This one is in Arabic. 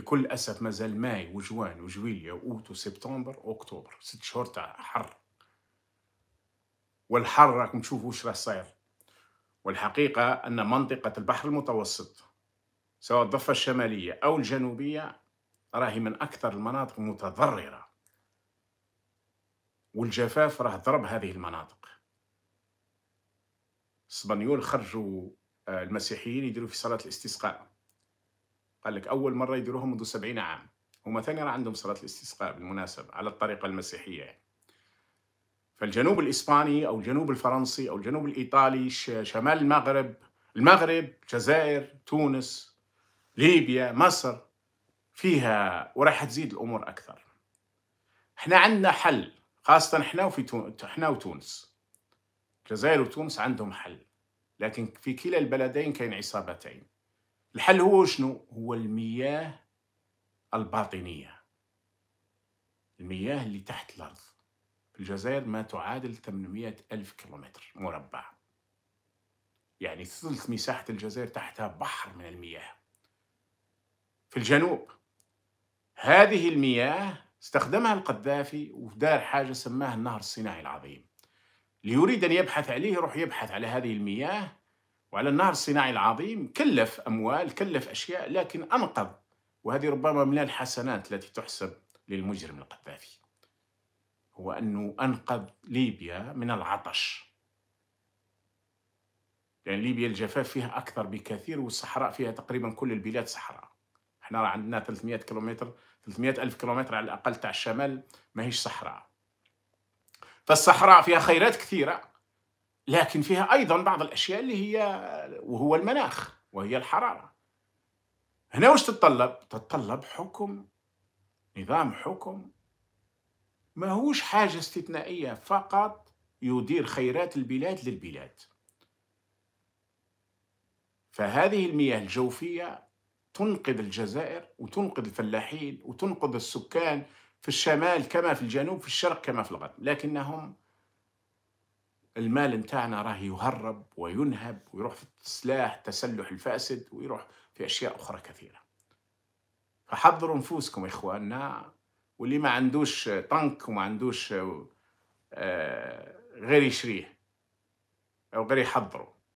بكل أسف مازال ماي وجوان وجويليا وأوت وسبتمبر وأكتوبر ست شهور تاع حر والحر راكم تشوفوا واش راه صاير والحقيقة أن منطقة البحر المتوسط سواء الضفة الشمالية أو الجنوبية راهي من أكثر المناطق المتضرره والجفاف راه ضرب هذه المناطق الاسبانيول خرجوا آه، المسيحيين يديروا في صلاة الاستسقاء قال لك أول مرة يديروها منذ سبعين عام هم ثاني راه عندهم صلاة الاستسقاء بالمناسبة على الطريقة المسيحية يعني. فالجنوب الإسباني أو الجنوب الفرنسي أو الجنوب الإيطالي شمال المغرب المغرب جزائر تونس ليبيا مصر فيها وراح تزيد الأمور أكثر احنا عندنا حل خاصة احنا وفي احنا وتونس الجزائر وتونس عندهم حل لكن في كلا البلدين كاين عصابتين الحل هو شنو هو المياه الباطنية المياه اللي تحت الأرض في الجزائر ما تعادل 800 ألف كيلومتر مربع يعني ثلث مساحة الجزائر تحتها بحر من المياه في الجنوب هذه المياه استخدمها القذافي ودار حاجة سماها النهر الصناعي العظيم اللي يريد أن يبحث عليه يروح يبحث على هذه المياه وعلى النهر الصناعي العظيم كلف أموال كلف أشياء لكن أنقذ وهذه ربما من الحسنات التي تحسب للمجرم القذافي هو أنه أنقذ ليبيا من العطش لأن يعني ليبيا الجفاف فيها أكثر بكثير والصحراء فيها تقريبا كل البلاد صحراء احنا راه عندنا 300 كيلومتر 300 ألف كيلومتر على الأقل تاع الشمال ماهيش صحراء فالصحراء فيها خيرات كثيرة لكن فيها أيضا بعض الأشياء اللي هي وهو المناخ وهي الحرارة هنا وش تتطلب؟ تتطلب حكم نظام حكم ما هوش حاجة استثنائية فقط يدير خيرات البلاد للبلاد فهذه المياه الجوفية تنقذ الجزائر وتنقذ الفلاحين وتنقذ السكان في الشمال كما في الجنوب في الشرق كما في الغرب لكنهم المال نتاعنا راه يهرب وينهب ويروح في السلاح التسلح الفاسد ويروح في أشياء أخرى كثيرة فحضروا نفوسكم إخواننا واللي ما عندوش طنك وما عندوش آه، غير يشريه أو غير يحضره